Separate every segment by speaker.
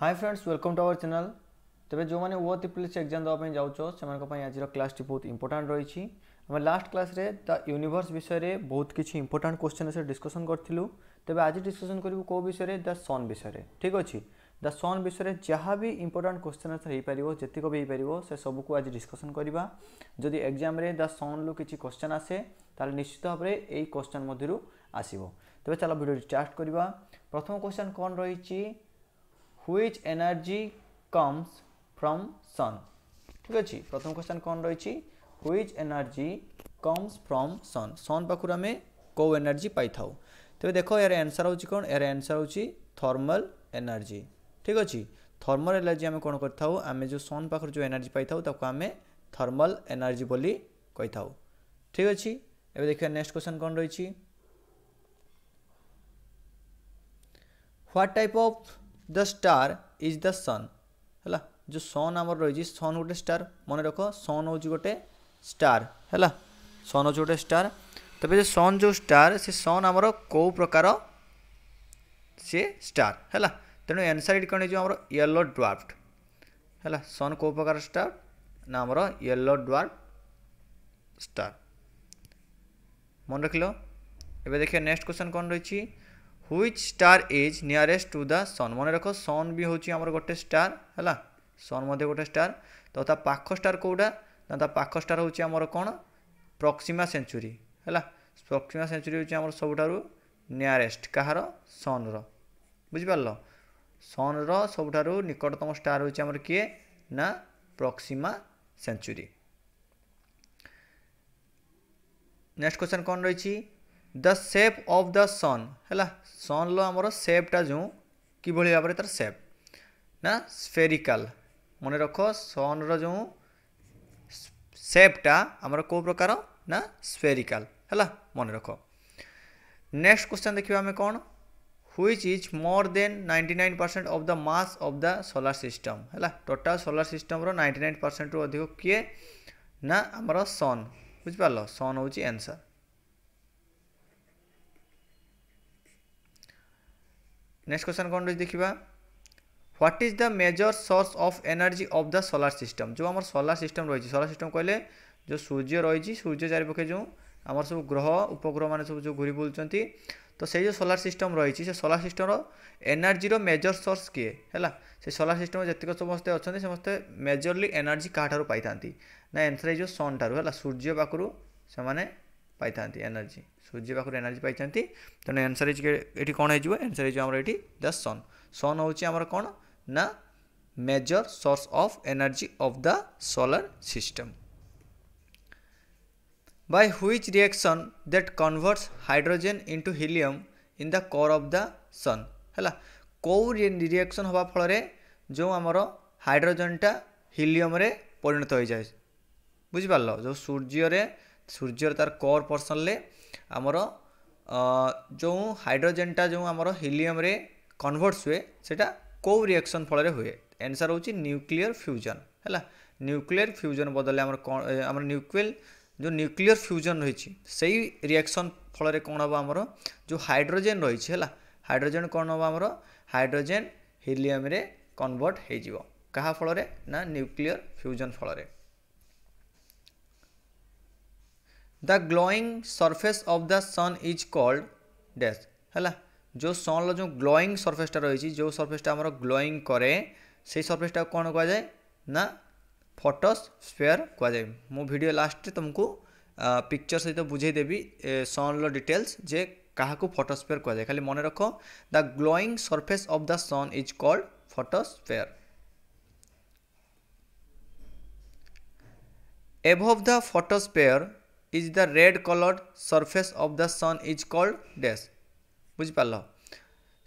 Speaker 1: High friends welcome to our channel ତେବେ ଯେଉଁମାନେ ଓ ତି ପୁଲିସ୍ ଏକ୍ଜାମ୍ ଦେବା ପାଇଁ ଯାଉଛ ସେମାନଙ୍କ ପାଇଁ ଆଜିର କ୍ଲାସ୍ଟି ବହୁତ ଇମ୍ପୋର୍ଟାଣ୍ଟ ରହିଛି ଆମେ ଲାଷ୍ଟ କ୍ଲାସ୍ରେ ଦ ୟୁନିଭର୍ସ ବିଷୟରେ ବହୁତ କିଛି ଇମ୍ପୋର୍ଟାଣ୍ଟ କ୍ୱେଶ୍ଚନ୍ ବିଷୟରେ ଡିସ୍କସନ୍ କରିଥିଲୁ ତେବେ ଆଜି ଡିସ୍କସନ୍ କରିବୁ କେଉଁ ବିଷୟରେ ଦ ସନ୍ ବିଷୟରେ ଠିକ୍ ଅଛି ଦ ସନ୍ ବିଷୟରେ ଯାହା ବି ଇମ୍ପୋର୍ଟାଣ୍ଟ କ୍ୱେଶ୍ଚନ୍ ଆନ୍ସର୍ ହେଇପାରିବ ଯେତିକ ବି ହେଇପାରିବ ସେ ସବୁକୁ ଆଜି ଡିସ୍କସନ୍ କରିବା ଯଦି ଏକ୍ଜାମ୍ରେ ଦ ସନ୍ରୁ କିଛି କ୍ୱେଶ୍ଚନ୍ ଆସେ ତାହେଲେ ନିଶ୍ଚିତ ଭାବରେ ଏଇ କ୍ୱେଶ୍ଚନ୍ ମଧ୍ୟରୁ ଆସିବ ତେବେ ଚାଲ ଭିଡ଼ିଓଟି ଷ୍ଟାର୍ଟ କରିବା ପ୍ରଥମ କ୍ୱେଶ୍ଚନ୍ କ'ଣ ରହିଛି which energy comes from sun ঠিক ଅଛି ପ୍ରଥମ କ୍ୱେଶ୍ଚନ୍ କ'ଣ ରହିଛି which energy comes from sun sun ପାଖରୁ ଆମେ କେଉଁ ଏନର୍ଜି ପାଇଥାଉ ତେବେ ଦେଖ ଏହାର ଆନ୍ସର୍ ହେଉଛି କ'ଣ ଏହାର ଆନ୍ସର୍ ହେଉଛି ଥର୍ମାଲ୍ ଏନର୍ଜି ଠିକ୍ ଅଛି ଥର୍ମାଲ୍ ଏନର୍ଜି ଆମେ କ'ଣ କରିଥାଉ ଆମେ ଯେଉଁ ସନ୍ ପାଖରୁ ଯେଉଁ ଏନର୍ଜି ପାଇଥାଉ ତାକୁ ଆମେ ଥର୍ମାଲ୍ ଏନର୍ଜି ବୋଲି କହିଥାଉ ଠିକ୍ ଅଛି ଏବେ ଦେଖିବା ନେକ୍ସଟ କ୍ୱେଶ୍ଚନ୍ କ'ଣ ରହିଛି what type of the star is the sun ହେଲା ଯେଉଁ ସନ୍ ଆମର ରହିଛି ସନ୍ ଗୋଟେ ଷ୍ଟାର ମନେ ରଖ ସନ୍ ହେଉଛି ଗୋଟେ ଷ୍ଟାର ହେଲା ସନ୍ ହେଉଛି ଗୋଟେ ଷ୍ଟାର ତେବେ ସେ ସନ୍ ଯେଉଁ ଷ୍ଟାର ସେ ସନ୍ ଆମର କେଉଁ ପ୍ରକାର ସିଏ ଷ୍ଟାର ହେଲା ତେଣୁ ଆନ୍ସର୍ ଏଇଠି କ'ଣ ହେଇଯିବ ଆମର ୟେଲୋ ଡ୍ୱାର୍ଫ ହେଲା ସନ୍ କେଉଁ ପ୍ରକାର ଷ୍ଟାର ନା ଆମର ୟେଲୋ ଡ୍ୱାର୍ଫ ଷ୍ଟାର ମନେ ରଖିଲ ଏବେ ଦେଖିବା ନେକ୍ସଟ କ୍ୱେଶ୍ଚନ୍ କ'ଣ ରହିଛି which star is nearest to the sun ମନେ ରଖ ସନ୍ ବି ହେଉଛି ଆମର ଗୋଟେ ଷ୍ଟାର ହେଲା ସନ୍ ମଧ୍ୟ ଗୋଟେ ଷ୍ଟାର ତ ତା ପାଖ ଷ୍ଟାର କେଉଁଟା ନା ତା ପାଖ ଷ୍ଟାର ହେଉଛି ଆମର କ'ଣ ପ୍ରକ୍ସିମା ସେଞ୍ଚୁରୀ ହେଲା ପ୍ରକ୍ସିମା ସେଞ୍ଚୁରୀ ହେଉଛି ଆମର ସବୁଠାରୁ ନିୟରେଷ୍ଟ କାହାର ସନ୍ର ବୁଝିପାରିଲ ସନ୍ର ସବୁଠାରୁ ନିକଟତମ ଷ୍ଟାର ହେଉଛି ଆମର କିଏ ନା ପ୍ରକ୍ସିମା ସେଞ୍ଚୁରୀ ନେକ୍ସଟ କ୍ୱେଶ୍ଚନ୍ କ'ଣ ରହିଛି the shape of the sun ହେଲା ସନ୍ର ଆମର ସେପ୍ଟା ଯେଉଁ କିଭଳି ଭାବରେ ତା'ର ସେପ୍ ନା ସ୍ଫେରିକାଲ୍ ମନେ ରଖ ସନ୍ର ଯେଉଁ ସେପ୍ଟା ଆମର କେଉଁ ପ୍ରକାର ନା ସ୍ଫେରିକାଲ୍ ହେଲା ମନେ ରଖ ନେକ୍ସଟ କ୍ୱେଶ୍ଚନ୍ ଦେଖିବା ଆମେ କ'ଣ which is more than ninety nine percent of the mass of the solar system ହେଲା ଟୋଟାଲ୍ ସୋଲାର ସିଷ୍ଟମ୍ର ନାଇଣ୍ଟି ନାଇନ୍ ପରସେଣ୍ଟରୁ ଅଧିକ କିଏ ନା ଆମର ସନ୍ ବୁଝିପାରିଲ ସନ୍ ହେଉଛି ଆନ୍ସର୍ ନେକ୍ସଟ କ୍ୱେଶ୍ଚନ୍ କ'ଣ ରହିଛି ଦେଖିବା what is the major source of energy of the solar system যে আমার সোলার সিস্টম রয়েছে সোলার সিস্টম কহিলে যে সূর্য রয়েছে সূর্য চারিপাখে যে আমার সব গ্রহ উপগ্রহ মানে সব যে ঘুরি বুলছেন তো সেই যে সোলার সিস্টম রয়েছে সে সোলার সিস্টমর এনার্জির মেজর সোর্স কিয়ে হল সে সোলার সিস্টম যেতক সমস্তে অনেক সমস্তে মেজরলি এনার্জি কাহাঠার পাই না এনসর এই যে সন ঠার হল সূর্য পাখু সে পাই এনার্জি ସୂର୍ଯ୍ୟ ପାଖରୁ ଏନର୍ଜି ପାଇଛନ୍ତି ତେଣୁ ଆନ୍ସର୍ ଇଜ୍ ଏଠି କ'ଣ ହେଇଯିବ ଆନ୍ସର୍ ହେଇଯିବ ଆମର ଏଠି ଦ ସନ୍ ସନ୍ ହେଉଛି ଆମର କ'ଣ ନା major source of energy of the solar system by which reaction that converts hydrogen into helium in the core of the sun ହେଲା କେଉଁ ରିଆକ୍ସନ୍ ହେବା ଫଳରେ ଯେଉଁ ଆମର ହାଇଡ୍ରୋଜେନ୍ଟା ହିଲିୟମ୍ରେ ପରିଣତ ହୋଇଯାଏ ବୁଝିପାରିଲ ଯେଉଁ ସୂର୍ଯ୍ୟରେ ସୂର୍ଯ୍ୟର ତା'ର କୋର୍ ପର୍ସନ୍ରେ ଆମର ଯେଉଁ ହାଇଡ଼୍ରୋଜେନ୍ଟା ଯେଉଁ ଆମର ହିଲିୟମ୍ରେ କନଭର୍ଟସ୍ ହୁଏ ସେଇଟା କେଉଁ ରିଆକ୍ସନ୍ ଫଳରେ ହୁଏ ଏନ୍ସର୍ ହେଉଛି ନ୍ୟୁକ୍ଲିୟର୍ ଫ୍ୟୁଜନ୍ ହେଲା ନ୍ୟୁକ୍ଲିୟର୍ ଫ୍ୟୁଜନ୍ ବଦଲେ ଆମର କ'ଣ ଆମର ନ୍ୟୁକ୍ଲିୟର୍ ଯେଉଁ ନ୍ୟୁକ୍ଲିୟର୍ ଫ୍ୟୁଜନ୍ ରହିଛି ସେଇ ରିଆକ୍ସନ୍ ଫଳରେ କ'ଣ ହେବ ଆମର ଯେଉଁ ହାଇଡ୍ରୋଜେନ୍ ରହିଛି ହେଲା ହାଇଡ୍ରୋଜେନ୍ କ'ଣ ହେବ ଆମର ହାଇଡ୍ରୋଜେନ୍ ହିଲିୟମ୍ରେ କନଭର୍ଟ ହୋଇଯିବ କାହା ଫଳରେ ନା ନ୍ୟୁକ୍ଲିୟର୍ ଫ୍ୟୁଜନ୍ ଫଳରେ the glowing surface of the sun is called dash ହେଲା ଯେଉଁ ସନ୍ର ଯେଉଁ ଗ୍ଲୋଇଂ ସର୍ଫେସ୍ଟା ରହିଛି ଯେଉଁ ସର୍ଫେସ୍ଟା ଆମର ଗ୍ଲୋଇଂ କରେ ସେଇ ସର୍ଫେସ୍ଟାକୁ କ'ଣ କୁହାଯାଏ ନା ଫଟୋସ୍ଫିୟର କୁହାଯାଏ ମୁଁ ଭିଡ଼ିଓ ଲାଷ୍ଟରେ ତୁମକୁ ପିକ୍ଚର ସହିତ ବୁଝେଇ ଦେବି ସନ୍ର ଡିଟେଲ୍ସ ଯେ କାହାକୁ ଫଟୋସ୍ଫିୟର କୁହାଯାଏ ଖାଲି ମନେ ରଖ the glowing surface of the sun is called photosphere ଏଭଭ୍ the photosphere is the red colored surface of the sun is called dash बुझ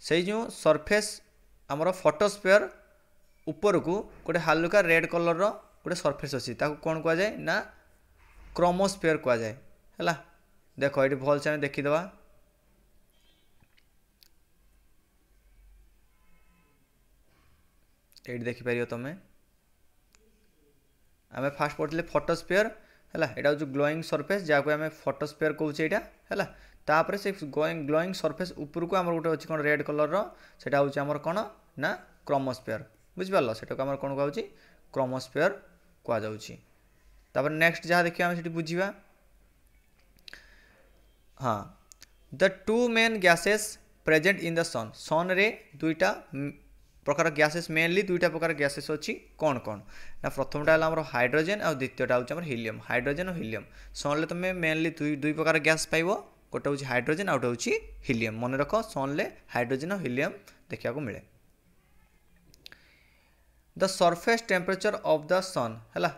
Speaker 1: से जो सरफेस आमर फोटोस्फेयर ऊपर को गोटे हालुका रेड कलर रोटे सरफेस अच्छी कौन कहुए ना क्रोमोस्फेयर कहुए है देख ये भल से देखीदे ये देखिपार तुम्हें आम फास्ट पढ़ते फोटोस्फेयर ହେଲା ଏଇଟା ହେଉଛି ଗ୍ଲୋଇଂ ସର୍ଫେସ୍ ଯାହାକୁ ଆମେ ଫଟୋସ୍ପେୟାର କହୁଛେ ଏଇଟା ହେଲା ତାପରେ ସେ ଗ୍ଲୋଇଂ ଗ୍ଲୋଇଂ ସର୍ଫେସ୍ ଉପରକୁ ଆମର ଗୋଟେ ଅଛି କ'ଣ ରେଡ୍ କଲର୍ର ସେଇଟା ହେଉଛି ଆମର କ'ଣ ନା କ୍ରମସ୍ପେୟାର ବୁଝିପାରିଲ ସେଟାକୁ ଆମର କ'ଣ କୁହାଯାଉଛି କ୍ରମସ୍ପେୟାର କୁହାଯାଉଛି ତାପରେ ନେକ୍ସଟ ଯାହା ଦେଖିବା ଆମେ ସେଠି ବୁଝିବା ହଁ the two main gases present in the sun ସନ୍ରେ ଦୁଇଟା প্রকার গ্যাসেস মেনলি দুইটা প্রকার গ্যাসেস অছি কোণ কোণ না প্রথমটা হল আমার হাইড্রোজেন আর দ্বিতীয়টা হচ্ছে আমার হিলিয়ম হাইড্রোজেন ও হিলিয়ম সনলে তুমি মেনলি দুই দুই প্রকার গ্যাস পাইব গোটে হচ্ছে হাইড্রোজেন আউটে হচ্ছে হিলিয়ম মনে রখ সনলে হাইড্রোজেন ও হিলিয়ম দেখা মিলে the surface temperature of the sun है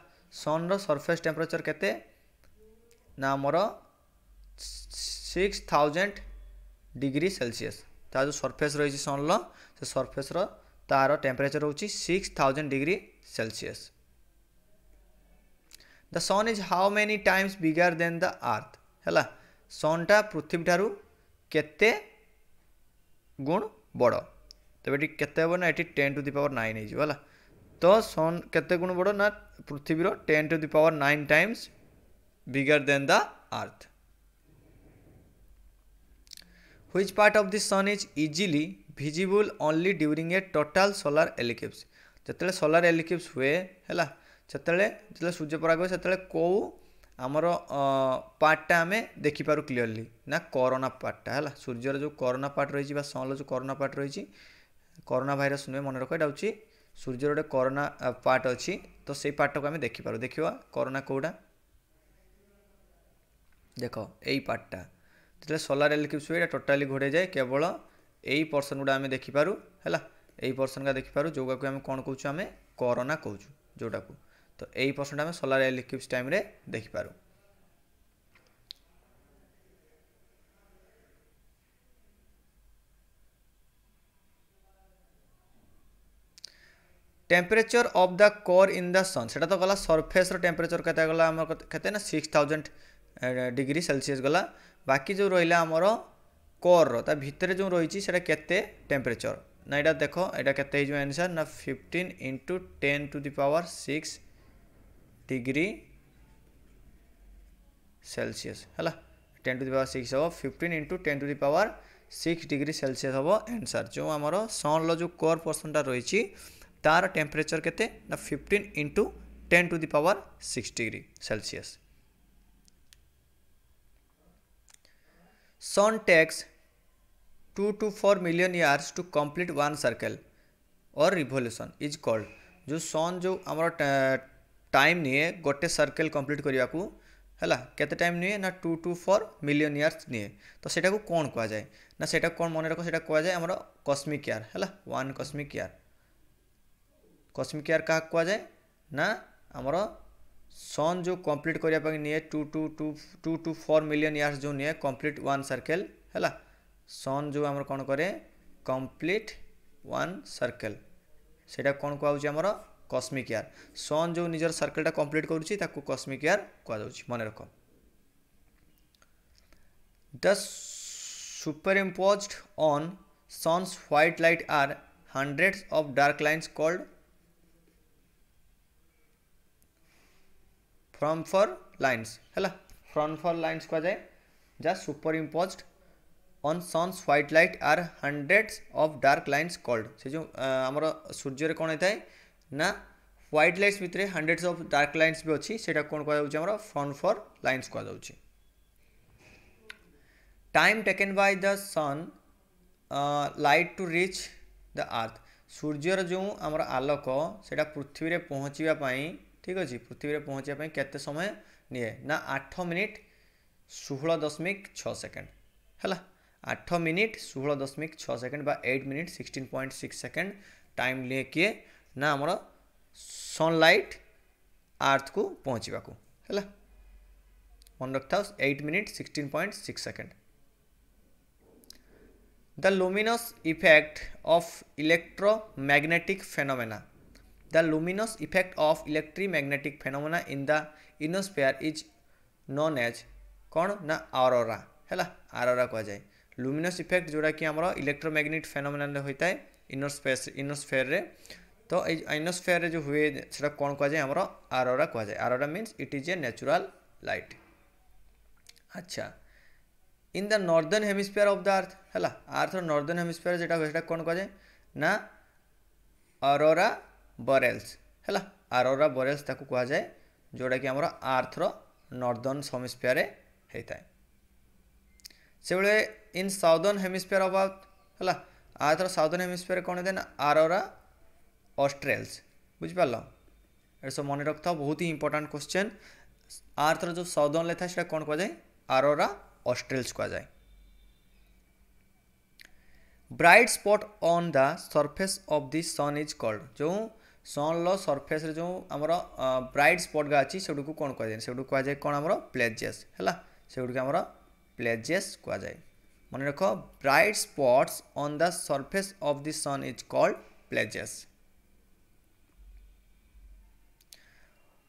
Speaker 1: सन रफेस टेम्परेचर के ना आमर सिक्स थाउजेंड डिग्री सेलसीयस जो सरफेस रही सनर से सरफेस तार टेम्परेचर हो six thousand degree Celsius the sun is how many times bigger than the earth है सन्टा पृथ्वी ठारू के गुण बड़ तेब के ना ये ten to the power nine हो तो सन के गुण बड़ ना पृथ्वीर ten to the power nine times bigger than the earth which part of the sun is easily visible only during a total solar eclipse ଯେତେବେଳେ ସୋଲାର୍ ଏଲିକ୍ଲିପ୍ସ ହୁଏ ହେଲା ସେତେବେଳେ ଯେତେବେଳେ ସୂର୍ଯ୍ୟପରାଗ ହୁଏ ସେତେବେଳେ କେଉଁ ଆମର ପାର୍ଟଟା ଆମେ ଦେଖିପାରୁ କ୍ଲିଅରଲି ନା କରୋନା ପାର୍ଟଟା ହେଲା ସୂର୍ଯ୍ୟର ଯେଉଁ କରୋନା ପାର୍ଟ ରହିଛି ବା ସନ୍ର ଯେଉଁ କରୋନା ପାର୍ଟ ରହିଛି କରୋନା ଭାଇରସ୍ ନୁହେଁ ମନେ ରଖ ଏଇଟା ହେଉଛି ସୂର୍ଯ୍ୟର ଗୋଟେ କରୋନା ପାର୍ଟ ଅଛି ତ ସେଇ ପାର୍ଟଟାକୁ ଆମେ ଦେଖିପାରୁ ଦେଖିବା କରୋନା କେଉଁଟା ଦେଖ ଏଇ ପାର୍ଟଟା ଯେତେବେଳେ ସୋଲାର ଏଲିକ୍ଲିପ୍ସ ହୁଏ ଏଇଟା ଟୋଟାଲି ଘୋଡ଼େଇ ଯାଏ କେବଳ এই ପର୍ସନ୍ ଗୁଡ଼ା ଆମେ ଦେଖିପାରୁ ହେଲା ଏଇ ପର୍ସନ୍ ଗୁଡ଼ା ଦେଖିପାରୁ ଯେଉଁଗୁଡ଼ାକୁ ଆମେ କ'ଣ କହୁଛୁ ଆମେ କରୋନା କହୁଛୁ ଯେଉଁଟାକୁ ତ ଏଇ ପର୍ସନ୍ଟା ଆମେ ସୋଲାର ଇଲିକ୍ୟୁବ୍ସ ଟାଇମ୍ରେ ଦେଖିପାରୁ temperature of the core in the sun সেটা তো গলা সরফেসর টেম্পরেচর কেতে গলা আমার কেতে না সিক্স থাউজেন্ড ডিগ্রি সেলসিয়াস গলা বাকি যে রহলা আমার କୋର୍ର ତା ଭିତରେ ଯେଉଁ ରହିଛି ସେଇଟା କେତେ ଟେମ୍ପରେଚର୍ ନା ଏଇଟା ଦେଖ ଏଇଟା କେତେ ହେଇଯିବ ଆନ୍ସର୍ ନା fifteen into ten to the power six degree Celsius ହେଲା ten to the power six ହେବ fifteen into ten to the power six degree Celsius ହେବ ଆନ୍ସର୍ ଯେଉଁ ଆମର ସନ୍ର ଯେଉଁ କୋର୍ ପର୍ସନ୍ଟା ରହିଛି ତାର ଟେମ୍ପରେଚର୍ କେତେ ନା fifteen into ten to the power six degree Celsius sun takes two two four million years to complete one circle or revolution is called जो सन जो आम टाइम निए गोटे सर्कल कम्प्लीट करने को टाइम निए ना two two four million years निए तो सेटा को कौन कह जाए ना से कौन मन रख से कह जाए कस्मिक इयर है one cosmic year cosmic year क्या कह जाए ना आमर सन जो कम्प्लीट करने निए two two two two two four million years जो निए कम्प्लीट वन सर्कल है ସନ୍ ଯେଉଁ ଆମର କ'ଣ କରେ କମ୍ପ୍ଲିଟ୍ ୱାନ୍ ସର୍କେଲ୍ ସେଇଟା କ'ଣ କୁହାଯାଉଛି ଆମର କସ୍ମିକ୍ ଏୟାର୍ ସନ୍ ଯେଉଁ ନିଜର ସର୍କେଲ୍ଟା କମ୍ପ୍ଲିଟ୍ କରୁଛି ତାକୁ କସ୍ମିକ୍ ଏୟାର୍ କୁହାଯାଉଛି ମନେ ରଖ the superimposed on sun's white light are hundreds of dark lines called Fraunhofer lines ହେଲା ଫ୍ରମ୍ ଫର୍ ଲାଇନ୍ସ କୁହାଯାଏ ଯାହା superimposed on sun's white light are hundreds of dark lines called সে যে আমার সূর্যের কোণ হয়ে থাকে না হোয়াইট লাইটস ভিতরে হন্ড্রেডস অফ ডার্ক লাইন্স বি অছি সেটা কোণ কুযাচ্ছে আমার ফ্রন্ট ফর লাইন্স কুযাচ্ছে time taken by the sunlight to reach the earth সূর্যর যে আমার আলোক সেটা পৃথিবীতে পৌঁছবা ঠিক আছে পৃথিবীতে পৌঁছবা কেতে সময় নিয়ে না আঠ মিনিট ষোহ দশমিক ছ সেকেন্ড ହେଲା आठ मिनिट षोह दशमिक छ second eight minute sixteen point six second time लिए किए ना आमर सनलाइट आर्थ को पहुँचवा है मन था eight minute sixteen point six second the luminous effect of electromagnetic phenomena the luminous effect of electromagnetic phenomena in the ionosphere is known as कौन ना आरोरा है आरोरा कह जाए ଲୁମିନସ୍ ଇଫେକ୍ଟ ଯେଉଁଟାକି ଆମର ଇଲେକ୍ଟ୍ରୋମ୍ୟାଗ୍ନେଟିକ୍ ଫେନୋମିନାରେ ହୋଇଥାଏ ଇନୋସ୍ପେସ୍ ଇନୋସ୍ଫେୟାରରେ ତ ଏଇ ଆଇନୋସ୍ଫେୟାରରେ ଯେଉଁ ହୁଏ ସେଟା କ'ଣ କୁହାଯାଏ ଆମର ଆରୋରା କୁହାଯାଏ aurora means it is a natural light ଆଚ୍ଛା in the northern hemisphere of the earth ହେଲା ଆର୍ଥର ନର୍ଦର୍ନ ହେମିସ୍ଫିୟର ଯେଉଁଟା ହୁଏ ସେଟା କ'ଣ କୁହାଯାଏ ନା ଅରୋରା ବରେଲ୍ସ ହେଲା ଆରୋରା ବରେଲ୍ସ ତାକୁ କୁହାଯାଏ ଯେଉଁଟାକି ଆମର ଆର୍ଥର ନର୍ଦର୍ନ ହେମିସ୍ଫିୟରରେ ହେଇଥାଏ ସେଭଳି ଇନ୍ ସାଉଦର୍ନ ହେମିସ୍ଫିୟର୍ ଅବାଉଟ୍ ହେଲା ଆଉ ଏଥର ସାଉଦର୍ନ ହେମିସ୍ଫିୟର୍ କ'ଣ ଦେନ୍ ଆରୋରା ଅଷ୍ଟ୍ରେଲ୍ସ ବୁଝିପାରିଲ ଏଇଟା ସବୁ ମନେ ରଖିଥାଅ ବହୁତ ହି ଇମ୍ପୋର୍ଟାଣ୍ଟ କୋଶ୍ଚେନ୍ ଆର୍ ଥର ଯେଉଁ ସଦର୍ନ ଲେଖାଏ ସେଇଟା କ'ଣ କୁହାଯାଏ ଆରୋରା ଅଷ୍ଟ୍ରେଲ୍ସ କୁହାଯାଏ bright spot on the surface of the sun is called ଯେଉଁ ସନ୍ର ସର୍ଫେସ୍ରେ ଯେଉଁ ଆମର ବ୍ରାଇଟ୍ ସ୍ପଟ୍ଗା ଅଛି ସେଗୁଡ଼ିକୁ କ'ଣ କୁହାଯାଏ ସେଗୁଡ଼ିକୁ କୁହାଯାଏ କ'ଣ ଆମର ପ୍ଲେଜେସ୍ ହେଲା ସେଗୁଡ଼ିକୁ ଆମର প্লেজেস কোয়া যায় মনে রাখ bright spots on the surface of the sun is called plages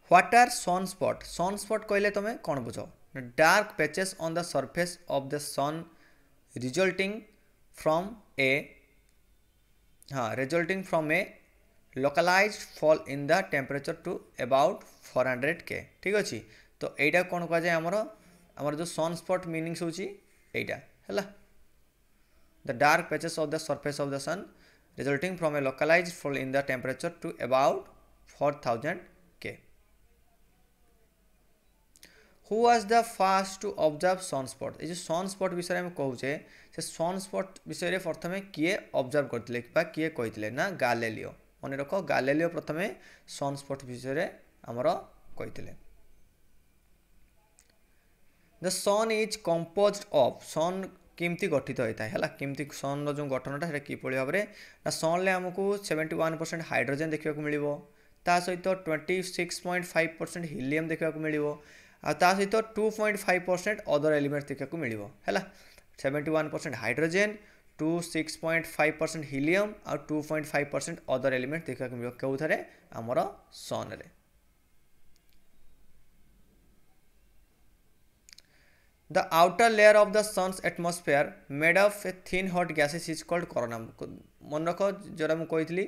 Speaker 1: what are sunspot sunspot কহিলে তুমি কোণ বুঝ dark patches on the surface of the sun resulting from a হ্যাঁ resulting from a localize fall in the temperature to about four hundred K ঠিক আছে তো এইটা কোণ কুযায় আমরা আমার যে সনস্পট মিনিংস হচ্ছে এইটা হল the dark patches of the surface of the sun resulting from a localize fall in the temperature to about four thousand K who was the first to observe sunspot এই যে সনস্পট বিষয়ে আমি কৌছে সে সনস্পট বিষয়ে প্রথমে কিয়ে অবজর্ভ করলে বা কিয়ে কইলে না গালেলিও মনে রখ গালেলিও প্রথমে সনস্পট বিষয়ে আমার কইলে the sun is compose of sun କେମିତି ଗଠିତ ହୋଇଥାଏ ହେଲା କେମିତି ସନ୍ର ଯେଉଁ ଗଠନଟା ସେଇଟା କିଭଳି ଭାବରେ ନା ସନ୍ରେ ଆମକୁ ସେଭେଣ୍ଟି ୱାନ୍ ପରସେଣ୍ଟ ହାଇଡ୍ରୋଜେନ୍ ଦେଖିବାକୁ ମିଳିବ ତା ସହିତ twenty six point five percent helium ଦେଖିବାକୁ ମିଳିବ ଆଉ ତା ସହିତ two point five percent other element ଦେଖିବାକୁ ମିଳିବ ହେଲା seventy one percent hydrogen two six point five percent helium ଆଉ two point five percent other element ଦେଖିବାକୁ ମିଳିବ କେଉଁଠାରେ ଆମର ସନ୍ରେ The outer layer of the sun's atmosphere made of a thin hot gases is called corona. মনে রখ যেটা মু কইলি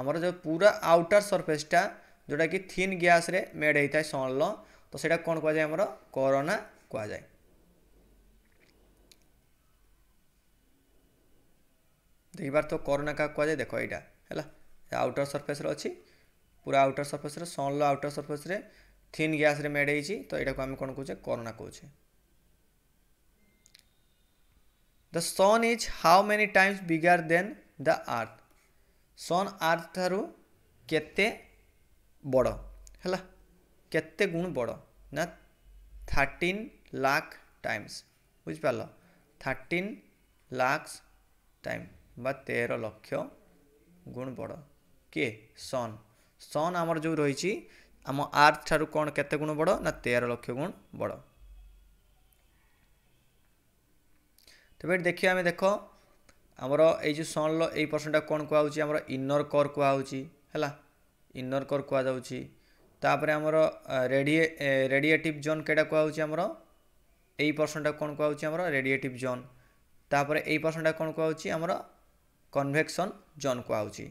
Speaker 1: আমার যে পুরা আউটার সরফেসটা যেটা কি থিন গ্যাসরে মেড হয়ে থাকে সনল তো সেটা কোণ কুযায় আমার করোনা কুযায় দেখবার তো করোনা কাহা কুযায় দেখ এইটা হ্যাঁ আউটার সরফেসরে অছি পুরা আউটার সরফেসরে সনল আউটার সরফেসরে থিন গ্যাসরে মেড হয়েছি তো এটাকে আমি কোণ কুছে করোনা কুছে The sun is how many times bigger than the earth? sun earth ଠାରୁ କେତେ ବଡ଼ ହେଲା କେତେ ଗୁଣ ବଡ଼ ନା ଥାର୍ଟିନ୍ ଲାଖ ଟାଇମ୍ସ ବୁଝିପାରିଲ ଥାର୍ଟିନ୍ ଲାକ୍ସ ଟାଇମ୍ ବା ତେର ଲକ୍ଷ ଗୁଣ ବଡ଼ କିଏ ସନ୍ ସନ୍ ଆମର ଯେଉଁ ରହିଛି ଆମ ଆର୍ଥ ଠାରୁ କ'ଣ କେତେ ଗୁଣ ବଡ଼ ନା ତେର ଲକ୍ଷ ଗୁଣ ବଡ଼ ତେବେ ଏଠି ଦେଖିବା ଆମେ ଦେଖ ଆମର ଏଇ ଯେଉଁ ସନ୍ଲ ଏଇ ପର୍ସନଟା କ'ଣ କୁହାହେଉଛି ଆମର ଇନର୍ କର୍ କୁହାହେଉଛି ହେଲା ଇନର୍ କର୍ କୁହାଯାଉଛି ତାପରେ ଆମର ରେଡ଼ିଏ ରେଡ଼ିଏଟିଭ୍ ଜୋନ୍ କେଇଟା କୁହାହେଉଛି ଆମର ଏଇ ପର୍ସନଟା କ'ଣ କୁହାହେଉଛି ଆମର ରେଡ଼ିଏଟିଭ୍ ଜୋନ୍ ତାପରେ ଏଇ ପର୍ସନଟା କ'ଣ କୁହାହେଉଛି ଆମର କନଭେକ୍ସନ୍ ଜୋନ୍ କୁହାହେଉଛି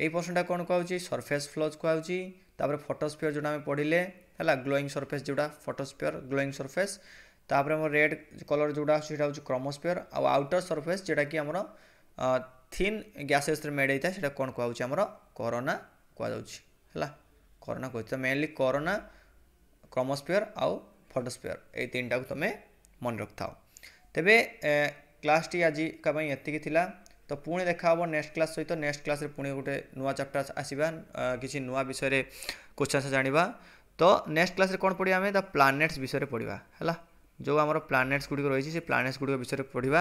Speaker 1: ଏଇ ପର୍ସନଟା କ'ଣ କୁହାହେଉଛି ସର୍ଫେସ୍ ଫ୍ଲୋଜ୍ କୁହାହେଉଛି ତାପରେ ଫଟୋସ୍ପିୟର ଯେଉଁଟା ଆମେ ପଢ଼ିଲେ ହେଲା ଗ୍ଲୋଇଂ ସର୍ଫେସ୍ ଯେଉଁଟା ଫଟୋସ୍ପିୟର ଗ୍ଲୋଇଂ ସର୍ଫେସ୍ ତାପରେ ଆମର ରେଡ୍ କଲର୍ ଯେଉଁଟା ଆସୁଛି ସେଇଟା ହେଉଛି କ୍ରମୋସ୍ପିୟର ଆଉ ଆଉଟର ସର୍ଫେସ୍ ଯେଉଁଟାକି ଆମର ଥିନ୍ ଗ୍ୟାସେସ୍ରେ ମେଡ଼ ହେଇଥାଏ ସେଇଟା କ'ଣ କୁହାଯାଉଛି ଆମର କରୋନା କୁହାଯାଉଛି ହେଲା କରୋନା କହୁଛି ତ ମେନଲି କରୋନା କ୍ରମୋସ୍ପିୟର ଆଉ ଫଟୋସ୍ପିୟର ଏଇ ତିନିଟାକୁ ତୁମେ ମନେ ରଖିଥାଅ ତେବେ କ୍ଲାସ୍ଟି ଆଜିକା ପାଇଁ ଏତିକି ଥିଲା ତ ପୁଣି ଦେଖାହେବ ନେକ୍ସଟ କ୍ଲାସ୍ ସହିତ ନେକ୍ସଟ କ୍ଲାସ୍ରେ ପୁଣି ଗୋଟେ ନୂଆ ଚାପ୍ଟର ଆସିବା କିଛି ନୂଆ ବିଷୟରେ କୋଶ୍ଚିନ୍ସ ଜାଣିବା ତ ନେକ୍ସଟ କ୍ଲାସ୍ରେ କ'ଣ ପଢ଼ିବା ଆମେ ତା ପ୍ଲାନେଟ୍ସ ବିଷୟରେ ପଢ଼ିବା ହେଲା ଯେଉଁ ଆମର ପ୍ଲାନେଟ୍ସ ଗୁଡ଼ିକ ରହିଛି ସେ ପ୍ଲାନେଟ୍ସ ଗୁଡ଼ିକ ବିଷୟରେ ପଢ଼ିବା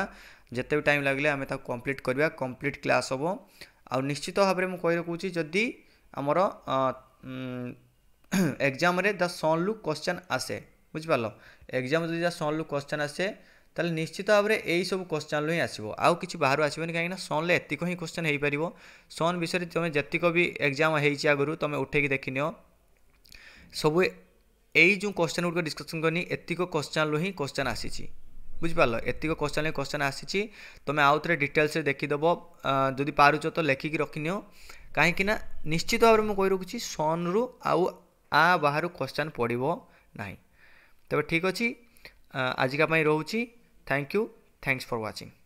Speaker 1: ଯେତେ ବି ଟାଇମ୍ ଲାଗିଲେ ଆମେ ତାକୁ କମ୍ପ୍ଲିଟ୍ କରିବା କମ୍ପ୍ଲିଟ୍ କ୍ଲାସ୍ ହେବ ଆଉ ନିଶ୍ଚିତ ଭାବରେ ମୁଁ କହି ରଖୁଛି ଯଦି ଆମର ଏକ୍ଜାମ୍ରେ ଦ ସନ୍ଲୁ କ୍ୱେଶ୍ଚନ୍ ଆସେ ବୁଝିପାରିଲ ଏକ୍ଜାମ୍ ଯଦି ଦ ସନ୍ଲୁ କ୍ୱେଶ୍ଚନ୍ ଆସେ ତାହେଲେ ନିଶ୍ଚିତ ଭାବରେ ଏହିସବୁ କ୍ୱେଶ୍ଚନ୍ରୁ ହିଁ ଆସିବ ଆଉ କିଛି ବାହାରୁ ଆସିବନି କାହିଁକିନା ସନ୍ରେ ଏତିକ ହିଁ କ୍ୱେଶ୍ଚନ୍ ହୋଇପାରିବ ସନ୍ ବିଷୟରେ ତୁମେ ଯେତିକ ବି ଏକ୍ଜାମ୍ ହେଇଛି ଆଗରୁ ତୁମେ ଉଠେଇକି ଦେଖିନିଅ ସବୁ ଏଇ ଯେଉଁ କୋଶ୍ଚିନ୍ ଗୁଡ଼ିକ ଡିସ୍କସନ୍ କରିନି ଏତିକ କୋଶ୍ଚିନ୍ରୁ ହିଁ କୋଶ୍ଚିନ୍ ଆସିଛି ବୁଝିପାରିଲ ଏତିକ କୋଶ୍ଚିନ୍ କୋଶ୍ଚିନ୍ ଆସିଛି ତୁମେ ଆଉ ଥରେ ଡିଟେଲ୍ସରେ ଦେଖିଦେବ ଯଦି ପାରୁଛ ତ ଲେଖିକି ରଖିନିଅ କାହିଁକିନା ନିଶ୍ଚିତ ଭାବରେ ମୁଁ କହି ରଖୁଛି ସନ୍ରୁ ଆଉ ଆ ବାହାରୁ କୋଶ୍ଚିନ୍ ପଡ଼ିବ ନାହିଁ ତେବେ ଠିକ୍ ଅଛି ଆଜିକା ପାଇଁ ରହୁଛି thank you thanks for watching